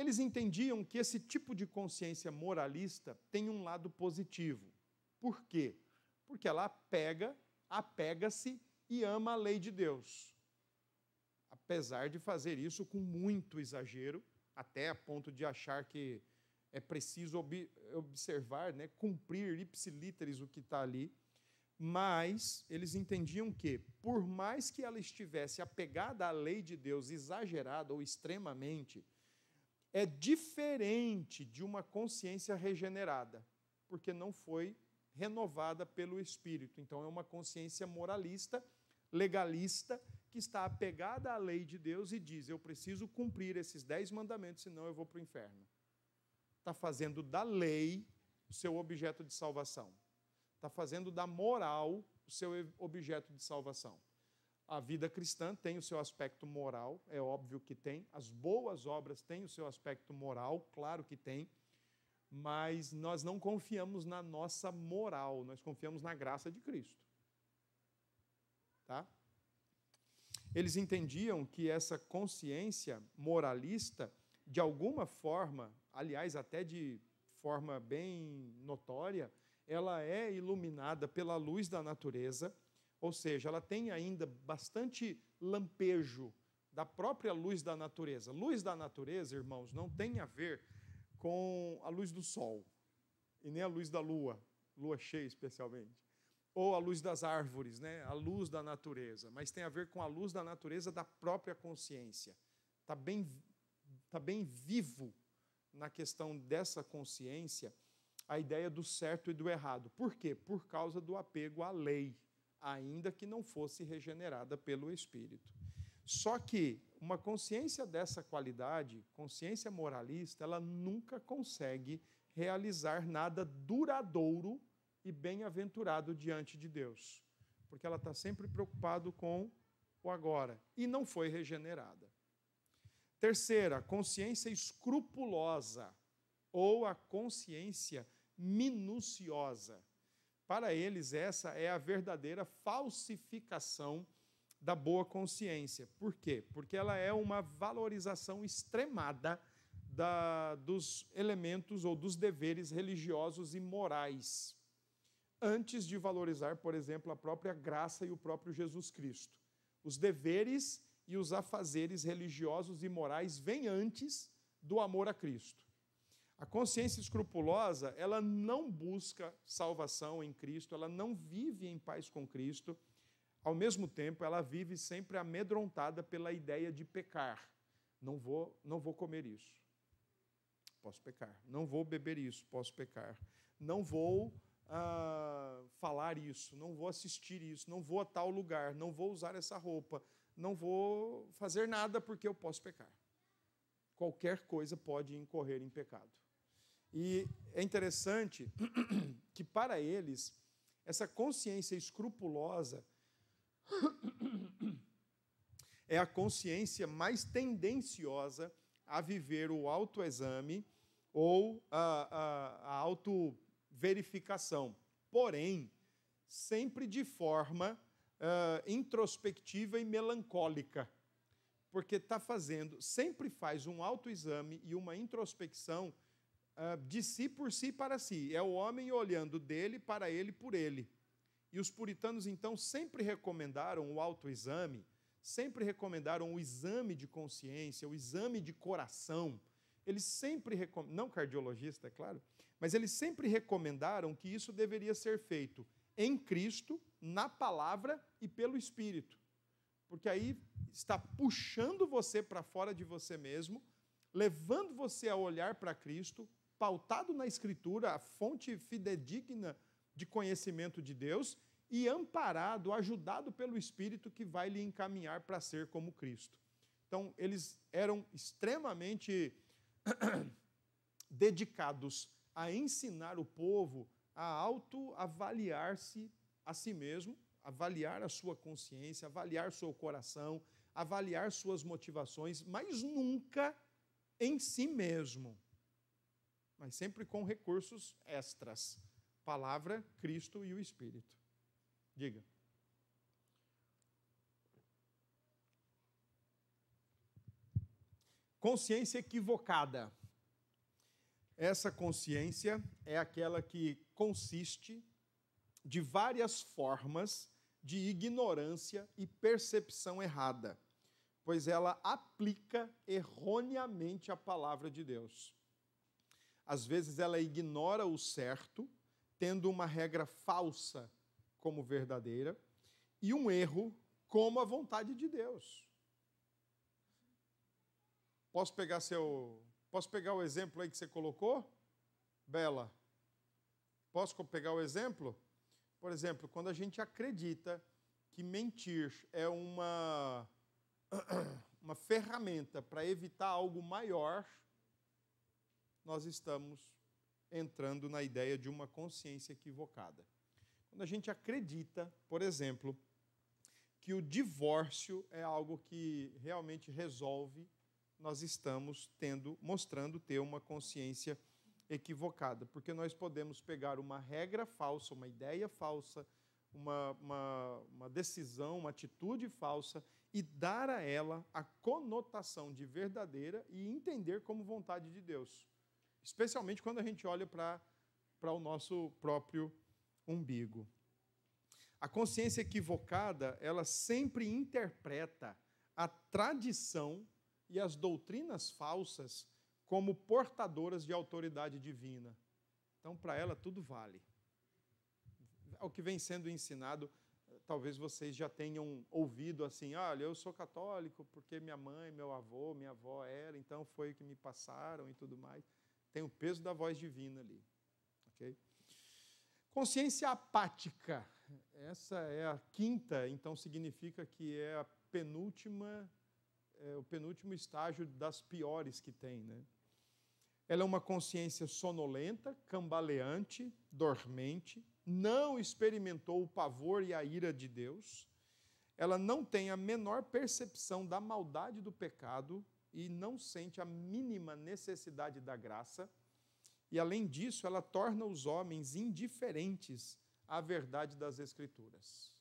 eles entendiam que esse tipo de consciência moralista tem um lado positivo. Por quê? Porque ela apega, apega-se e ama a lei de Deus. Apesar de fazer isso com muito exagero, até a ponto de achar que é preciso ob observar, né, cumprir ipsilíteres o que está ali, mas eles entendiam que, por mais que ela estivesse apegada à lei de Deus exagerada ou extremamente, é diferente de uma consciência regenerada, porque não foi renovada pelo Espírito. Então, é uma consciência moralista, legalista, que está apegada à lei de Deus e diz: eu preciso cumprir esses dez mandamentos, senão eu vou para o inferno. Está fazendo da lei o seu objeto de salvação. Está fazendo da moral o seu objeto de salvação. A vida cristã tem o seu aspecto moral, é óbvio que tem. As boas obras têm o seu aspecto moral, claro que tem. Mas nós não confiamos na nossa moral, nós confiamos na graça de Cristo. Tá? Eles entendiam que essa consciência moralista, de alguma forma, aliás, até de forma bem notória, ela é iluminada pela luz da natureza ou seja, ela tem ainda bastante lampejo da própria luz da natureza. Luz da natureza, irmãos, não tem a ver com a luz do sol e nem a luz da lua, lua cheia especialmente, ou a luz das árvores, né? A luz da natureza, mas tem a ver com a luz da natureza da própria consciência. Tá bem tá bem vivo na questão dessa consciência a ideia do certo e do errado. Por quê? Por causa do apego à lei ainda que não fosse regenerada pelo Espírito. Só que uma consciência dessa qualidade, consciência moralista, ela nunca consegue realizar nada duradouro e bem-aventurado diante de Deus, porque ela está sempre preocupado com o agora e não foi regenerada. Terceira, consciência escrupulosa ou a consciência minuciosa. Para eles, essa é a verdadeira falsificação da boa consciência. Por quê? Porque ela é uma valorização extremada da, dos elementos ou dos deveres religiosos e morais, antes de valorizar, por exemplo, a própria graça e o próprio Jesus Cristo. Os deveres e os afazeres religiosos e morais vêm antes do amor a Cristo. A consciência escrupulosa, ela não busca salvação em Cristo, ela não vive em paz com Cristo. Ao mesmo tempo, ela vive sempre amedrontada pela ideia de pecar. Não vou, não vou comer isso. Posso pecar. Não vou beber isso. Posso pecar. Não vou ah, falar isso. Não vou assistir isso. Não vou a tal lugar. Não vou usar essa roupa. Não vou fazer nada porque eu posso pecar. Qualquer coisa pode incorrer em pecado. E é interessante [CLEARS THROAT] que, para eles, essa consciência escrupulosa [CLEARS THROAT] é a consciência mais tendenciosa a viver o autoexame ou a, a, a autoverificação. Porém, sempre de forma uh, introspectiva e melancólica. Porque está fazendo, sempre faz um autoexame e uma introspecção ah, de si por si para si. É o homem olhando dele para ele por ele. E os puritanos, então, sempre recomendaram o autoexame, sempre recomendaram o exame de consciência, o exame de coração. Eles sempre recomendaram, não cardiologista, é claro, mas eles sempre recomendaram que isso deveria ser feito em Cristo, na palavra e pelo Espírito. Porque aí está puxando você para fora de você mesmo, levando você a olhar para Cristo, pautado na Escritura, a fonte fidedigna de conhecimento de Deus, e amparado, ajudado pelo Espírito que vai lhe encaminhar para ser como Cristo. Então, eles eram extremamente [CLEARS THROAT] dedicados a ensinar o povo a autoavaliar-se a si mesmo, avaliar a sua consciência, avaliar seu coração, avaliar suas motivações, mas nunca em si mesmo mas sempre com recursos extras: palavra, Cristo e o Espírito. Diga. Consciência equivocada. Essa consciência é aquela que consiste de várias formas de ignorância e percepção errada, pois ela aplica erroneamente a palavra de Deus. Às vezes ela ignora o certo, tendo uma regra falsa como verdadeira e um erro como a vontade de Deus. Posso pegar seu, posso pegar o exemplo aí que você colocou? Bela. Posso pegar o exemplo? Por exemplo, quando a gente acredita que mentir é uma [CLEARS THROAT] uma ferramenta para evitar algo maior, nós estamos entrando na ideia de uma consciência equivocada. Quando a gente acredita, por exemplo, que o divórcio é algo que realmente resolve, nós estamos tendo, mostrando ter uma consciência equivocada, porque nós podemos pegar uma regra falsa, uma ideia falsa, uma, uma, uma decisão, uma atitude falsa e dar a ela a conotação de verdadeira e entender como vontade de Deus especialmente quando a gente olha para o nosso próprio umbigo. A consciência equivocada, ela sempre interpreta a tradição e as doutrinas falsas como portadoras de autoridade divina. Então, para ela, tudo vale. É o que vem sendo ensinado, talvez vocês já tenham ouvido assim: olha, eu sou católico porque minha mãe, meu avô, minha avó era, então foi o que me passaram e tudo mais. Tem o peso da voz divina ali. Okay? Consciência apática. Essa é a quinta, então significa que é a penúltima, é o penúltimo estágio das piores que tem. Né? Ela é uma consciência sonolenta, cambaleante, dormente, não experimentou o pavor e a ira de Deus, ela não tem a menor percepção da maldade do pecado e não sente a mínima necessidade da graça, e além disso, ela torna os homens indiferentes à verdade das Escrituras.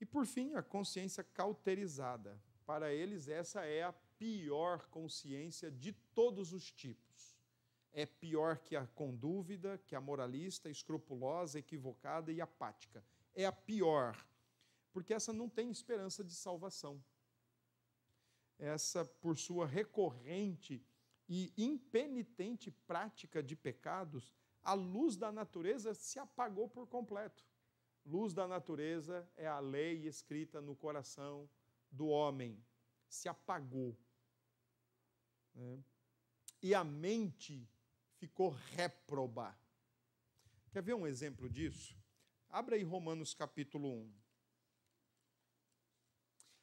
E por fim, a consciência cauterizada. Para eles, essa é a pior consciência de todos os tipos. É pior que a com dúvida que a moralista, escrupulosa, equivocada e apática. É a pior, porque essa não tem esperança de salvação essa, por sua recorrente e impenitente prática de pecados, a luz da natureza se apagou por completo. Luz da natureza é a lei escrita no coração do homem. Se apagou. Né? E a mente ficou réproba. Quer ver um exemplo disso? Abra aí Romanos capítulo 1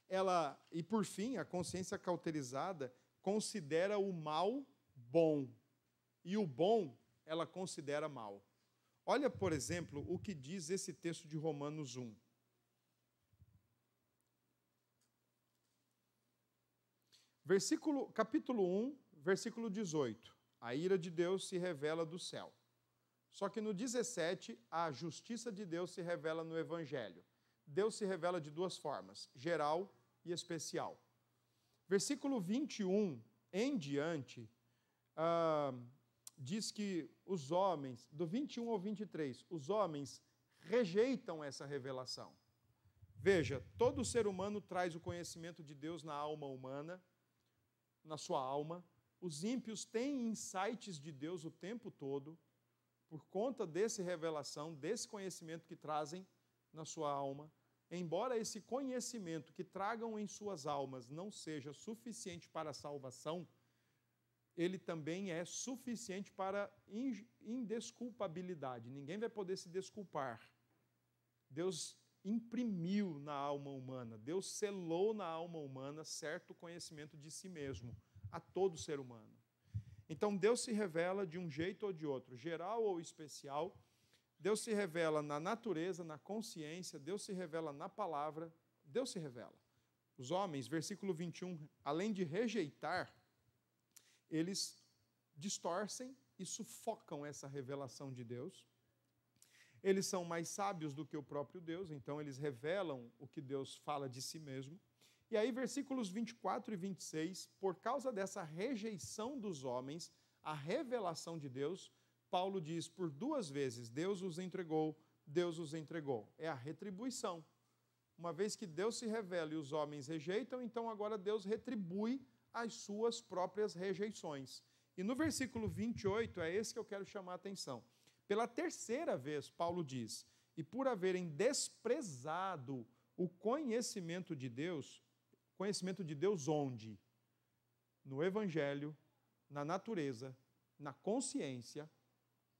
ela e por fim, a consciência cauterizada considera o mal bom e o bom ela considera mal. Olha, por exemplo, o que diz esse texto de Romanos 1. Versículo, capítulo 1, versículo 18. A ira de Deus se revela do céu. Só que no 17, a justiça de Deus se revela no evangelho. Deus se revela de duas formas: geral e especial. Versículo 21 em diante ah, diz que os homens, do 21 ao 23, os homens rejeitam essa revelação. Veja, todo ser humano traz o conhecimento de Deus na alma humana, na sua alma. Os ímpios têm insights de Deus o tempo todo, por conta dessa revelação, desse conhecimento que trazem na sua alma embora esse conhecimento que tragam em suas almas não seja suficiente para a salvação, ele também é suficiente para indesculpabilidade. Ninguém vai poder se desculpar. Deus imprimiu na alma humana, Deus selou na alma humana certo conhecimento de si mesmo, a todo ser humano. Então Deus se revela de um jeito ou de outro, geral ou especial, Deus se revela na natureza, na consciência, Deus se revela na palavra, Deus se revela. Os homens, versículo 21, além de rejeitar, eles distorcem e sufocam essa revelação de Deus. Eles são mais sábios do que o próprio Deus, então eles revelam o que Deus fala de si mesmo. E aí, versículos 24 e 26, por causa dessa rejeição dos homens, a revelação de Deus Paulo diz: por duas vezes Deus os entregou, Deus os entregou. É a retribuição. Uma vez que Deus se revela e os homens rejeitam, então agora Deus retribui as suas próprias rejeições. E no versículo 28 é esse que eu quero chamar a atenção. Pela terceira vez, Paulo diz: E por haverem desprezado o conhecimento de Deus, conhecimento de Deus onde? No Evangelho, na natureza, na consciência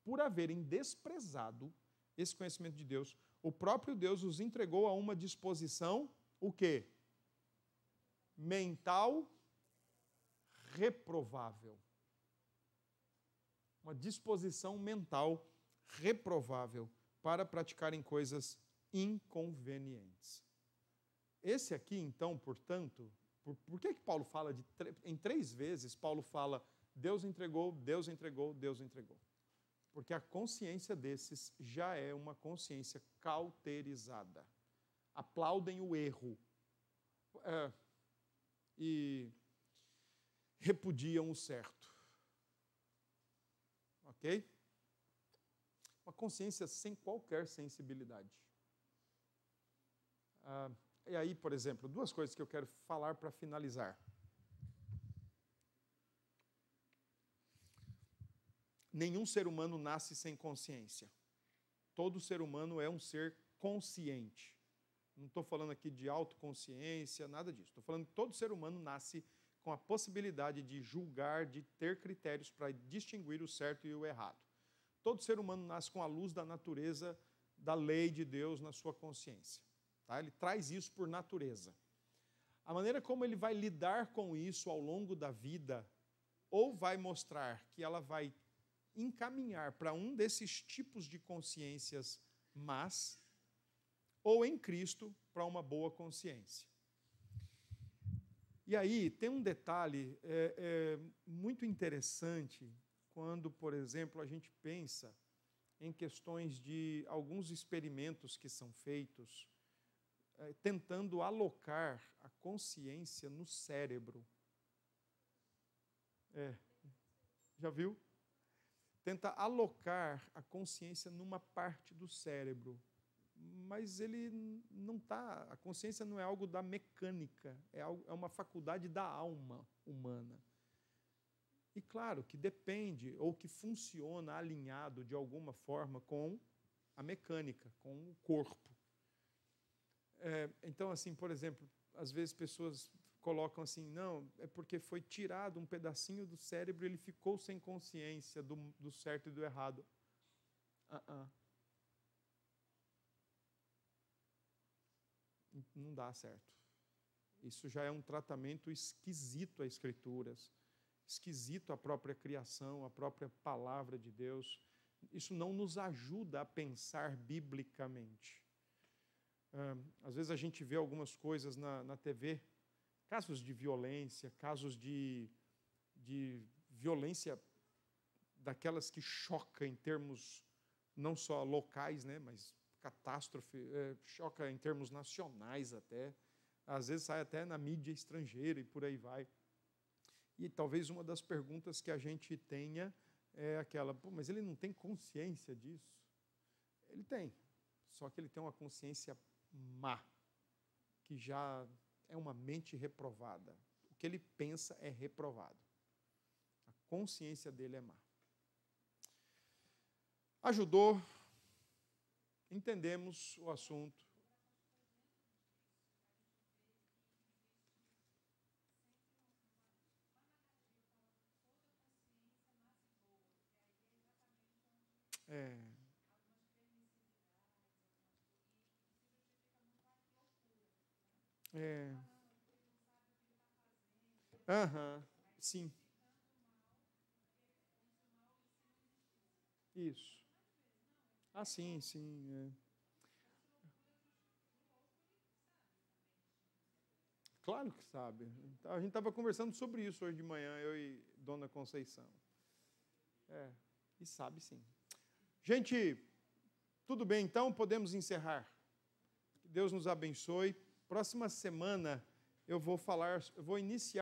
por haverem desprezado esse conhecimento de Deus, o próprio Deus os entregou a uma disposição, o quê? Mental reprovável. Uma disposição mental reprovável para praticarem coisas inconvenientes. Esse aqui, então, portanto, por, por que, que Paulo fala de em três vezes? Paulo fala: Deus entregou, Deus entregou, Deus entregou. Porque a consciência desses já é uma consciência cauterizada. Aplaudem o erro é, e repudiam o certo. Ok? Uma consciência sem qualquer sensibilidade. Ah, e aí, por exemplo, duas coisas que eu quero falar para finalizar. nenhum ser humano nasce sem consciência. Todo ser humano é um ser consciente. Não estou falando aqui de autoconsciência, nada disso. Estou falando que todo ser humano nasce com a possibilidade de julgar, de ter critérios para distinguir o certo e o errado. Todo ser humano nasce com a luz da natureza, da lei de Deus na sua consciência. Tá? Ele traz isso por natureza. A maneira como ele vai lidar com isso ao longo da vida, ou vai mostrar que ela vai encaminhar para um desses tipos de consciências más, ou em Cristo para uma boa consciência. E aí tem um detalhe é, é, muito interessante quando, por exemplo, a gente pensa em questões de alguns experimentos que são feitos é, tentando alocar a consciência no cérebro. É. Já viu? tenta alocar a consciência numa parte do cérebro, mas ele não tá. A consciência não é algo da mecânica, é, algo, é uma faculdade da alma humana. E claro que depende ou que funciona alinhado de alguma forma com a mecânica, com o corpo. É, então, assim, por exemplo, às vezes pessoas colocam assim, não, é porque foi tirado um pedacinho do cérebro, ele ficou sem consciência do, do certo e do errado. Uh -uh. Não dá certo. Isso já é um tratamento esquisito às Escrituras, esquisito à própria criação, à própria palavra de Deus. Isso não nos ajuda a pensar biblicamente. Hum, às vezes a gente vê algumas coisas na, na TV casos de violência, casos de, de violência daquelas que choca em termos não só locais, né, mas catástrofe, é, choca em termos nacionais até. Às vezes sai até na mídia estrangeira e por aí vai. E talvez uma das perguntas que a gente tenha é aquela, Pô, mas ele não tem consciência disso? Ele tem, só que ele tem uma consciência má, que já é uma mente reprovada. O que ele pensa é reprovado. A consciência dele é má. Ajudou, entendemos o assunto. É. É. Aham, uhum, sim. Isso. Ah, sim, sim. É. Claro que sabe. Tá, a gente estava conversando sobre isso hoje de manhã, eu e Dona Conceição. É, e sabe sim. Gente, tudo bem então? Podemos encerrar. Que Deus nos abençoe. Próxima semana eu vou falar, eu vou iniciar